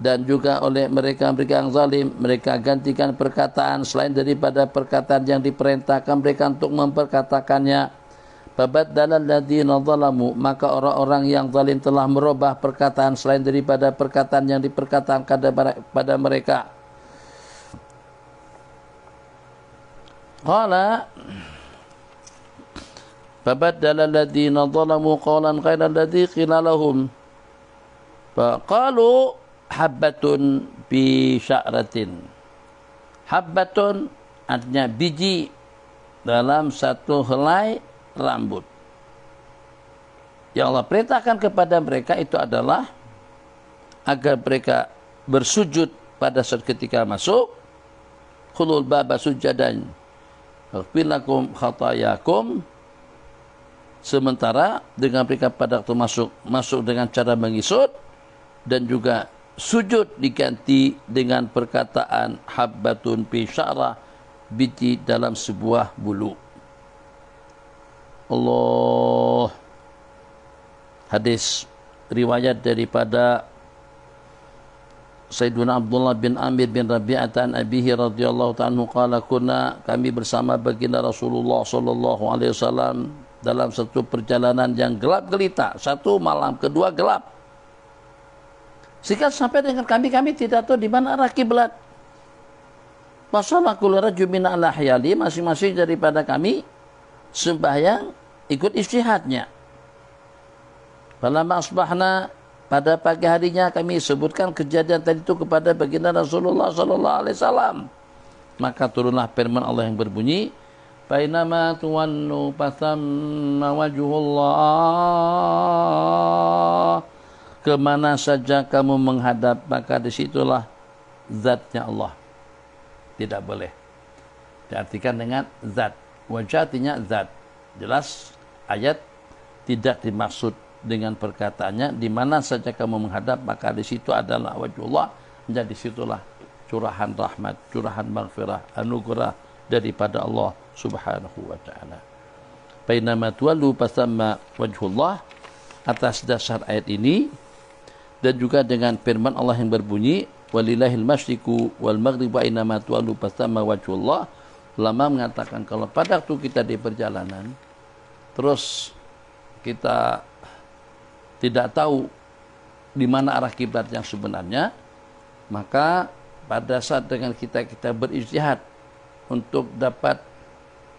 dan juga oleh mereka mereka yang zalim mereka gantikan perkataan selain daripada perkataan yang diperintahkan mereka untuk memperkatakannya Fabaddala alladziina zalamu maka orang-orang yang zalim telah merubah perkataan selain daripada perkataan yang diperkatakan pada mereka. Qala Fabaddala alladziina zalamu qalan ghaira alladzi qila lahum. Faqalu habbatun bi sya'ratin. Habbatun artinya biji dalam satu helai rambut. Yang Allah perintahkan kepada mereka itu adalah agar mereka bersujud pada saat ketika masuk. Kulul baba sujadan. Akhbilakum khatayakum. Sementara dengan mereka pada waktu masuk, masuk dengan cara mengisut dan juga sujud diganti dengan perkataan habbatun fi syara biji dalam sebuah bulu. Allah hadis riwayat daripada Sayyiduna Abdullah bin Amir bin Rabi'ah an abihi radhiyallahu ta'ala qala kunna kami bersama baginda Rasulullah sallallahu alaihi wasallam dalam satu perjalanan yang gelap gelita satu malam kedua gelap sikat sampai dengan kami kami tidak tahu di mana arah kiblat masalah kulera jumina ala hayali masing-masing daripada kami sembahyang ikut istihadnya. Falama asbahna pada pagi harinya kami sebutkan kejadian tadi itu kepada baginda Rasulullah sallallahu alaihi wasallam. Maka turunlah firman Allah yang berbunyi, "Bainama tuwannu fasamma wajhullah." Kemana saja kamu menghadap, maka disitulah zatnya Allah. Tidak boleh. Diartikan dengan zat. Wajah artinya zat. Jelas ayat tidak dimaksud dengan perkataannya di mana saja kamu menghadap maka di situ adalah wajah Allah menjadi situlah curahan rahmat, curahan maghfirah, anugerah daripada Allah Subhanahu wa taala. Bainama tuwallu fasamma wajhullah atas dasar ayat ini dan juga dengan firman Allah yang berbunyi walillahil masyriqu wal maghribu ainama tuwallu fasamma wajhullah Lama mengatakan kalau pada waktu kita di perjalanan, terus kita tidak tahu di mana arah kiblat yang sebenarnya, maka pada saat dengan kita kita berijtihad untuk dapat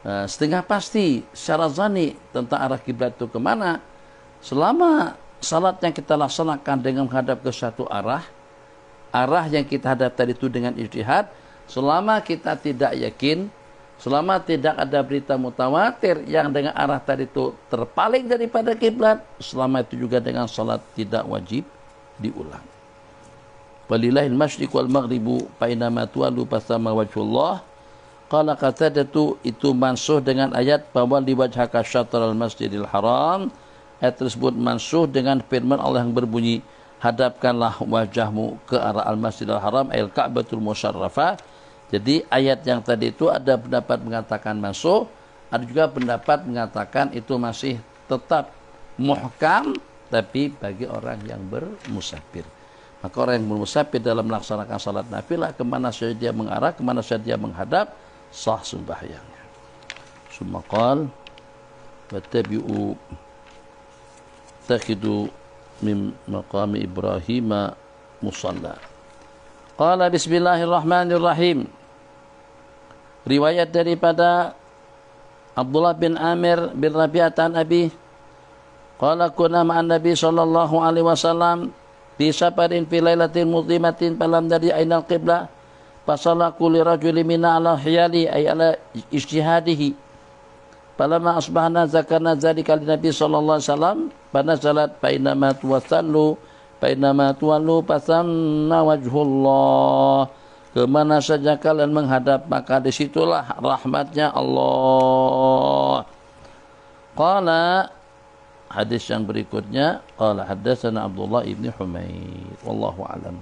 uh, setengah pasti secara zani tentang arah kiblat itu kemana, selama salat yang kita laksanakan dengan menghadap ke satu arah, arah yang kita hadap tadi itu dengan ijtihad, selama kita tidak yakin Selama tidak ada berita mutawatir yang dengan arah tadi itu terpaling daripada kiblat, selama itu juga dengan salat tidak wajib diulang. Walillahil masyriq wal maghribu ma tuwallu fasama wajhullah. Qala qatadatu itu mansuh dengan ayat bahwa di liwajhaka syatral masjidil haram. Ayat tersebut mansuh dengan firman Allah yang berbunyi hadapkanlah wajahmu ke arah al-masjidil haram al-ka'batul musyarrafah jadi ayat yang tadi itu ada pendapat mengatakan masuk, ada juga pendapat mengatakan itu masih tetap muhkam tapi bagi orang yang bermusafir. Maka orang yang bermusafir dalam melaksanakan salat nafilah kemana saja dia mengarah, kemana saja dia menghadap, sah sembahyangnya. Summa qal wattabi'u takhidu min maqami Ibrahim musalla. Qala bismillahirrahmanirrahim riwayat daripada Abdullah bin Amir bin Rabi'ah an Abi qala kunna ma'an Nabi sallallahu alaihi wasallam fi safarin fi lailatin mudhimatin falam dari ainal qibla fasalla kulli rajulin minna ala hiyali ay ala ijtihadihi falamma asbahna zakarna zalika li Nabi sallallahu alaihi wasallam pada salat bainama inna ma tuwallu fa tuwallu fasanna wajhullah Kemana saja kalian menghadap maka disitulah rahmatnya Allah. Qala hadis yang berikutnya qala hadasana Abdullah ibn Humaid wallahu alam.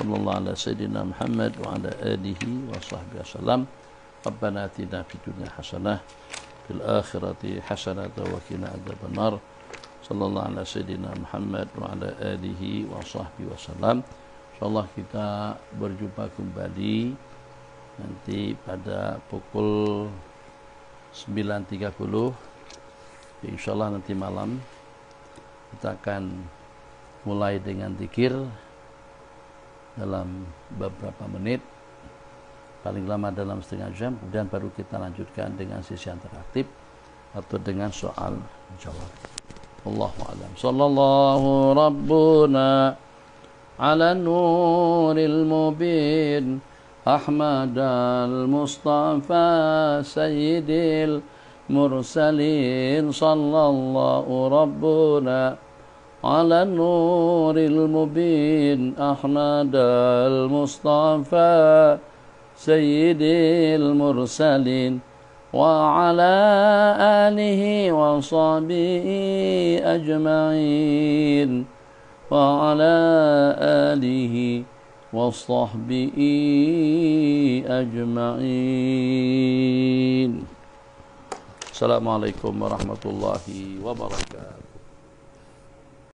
Sallallahu ala sayyidina Muhammad wa ala alihi wa sahbihi wasallam. ربنا اتنا في الدنيا حسنه في الاخره حسنه وقنا عذاب النار صلى الله على Allah kita berjumpa kembali nanti pada pukul 9.30 Allah nanti malam kita akan mulai dengan dikir dalam beberapa menit paling lama dalam setengah jam dan baru kita lanjutkan dengan sisi interaktif atau dengan soal jawab Allahu alam sallallahu rabbuna على النور المبين أحمد المصطفى سيد المرسلين صلى الله ربنا على النور المبين أحمد المصطفى سيد المرسلين وعلى آله وصحبه أجمعين وعلى آله وصحبه أجمعين السلام عليكم ورحمة الله وبركاته